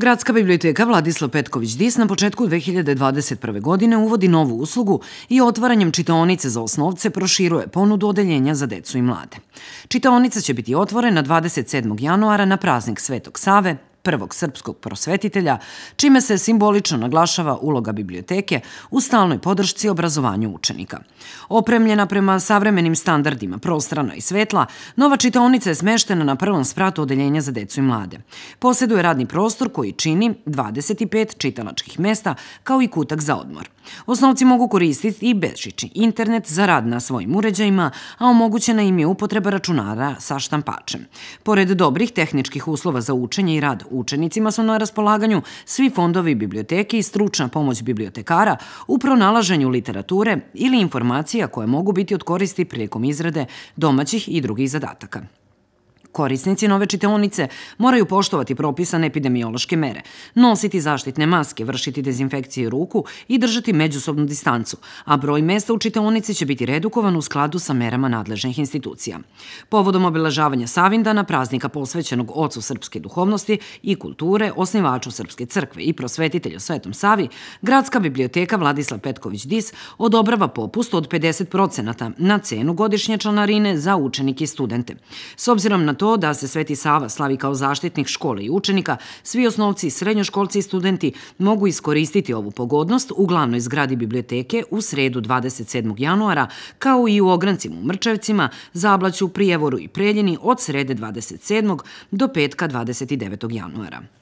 Gradska biblioteka Vladislav Petković-Dis na početku 2021. godine uvodi novu uslugu i otvaranjem čitaonice za osnovce proširuje ponudu odeljenja za decu i mlade. Čitaonica će biti otvorena 27. januara na praznik Svetog Save, prvog srpskog prosvetitelja, čime se simbolično naglašava uloga biblioteke u stalnoj podršci obrazovanju učenika. Opremljena prema savremenim standardima prostrana i svetla, nova čitaonica je smeštena na prvom spratu odeljenja za decu i mlade. Poseduje radni prostor koji čini 25 čitalačkih mesta, kao i kutak za odmor. Osnovci mogu koristiti i bežični internet za rad na svojim uređajima, a omogućena im je upotreba računara sa štampačem. Pored dobrih tehničkih uslova za učenje i rad učenicima su na raspolaganju svi fondovi biblioteke i stručna pomoć bibliotekara u pronalaženju literature ili informacija koje mogu biti od koristi prilikom izrade domaćih i drugih zadataka. Korisnici nove čitaonice moraju poštovati propisane epidemiološke mere, nositi zaštitne maske, vršiti dezinfekciju ruku i držati međusobnu distancu, a broj mesta u čitaonici će biti redukovan u skladu sa merama nadležnih institucija. Povodom obeležavanja Savindana, praznika posvećenog ocu srpske duhovnosti i kulture, osnivaču Srpske crkve i prosvetitelju Svetom Savi, Gradska biblioteka Vladislav Petković-Dis odobrava popust od 50% na cenu godišnje članarine za učenike i studente. S obzirom na na to da se Sveti Sava slavi kao zaštitnik škole i učenika, svi osnovci, srednjoškolci i studenti mogu iskoristiti ovu pogodnost u glavnoj zgradi biblioteke u sredu 27. januara, kao i u Ograncima u Mrčevcima, Zablaću, Prijevoru i Preljini od srede 27. do petka 29. januara.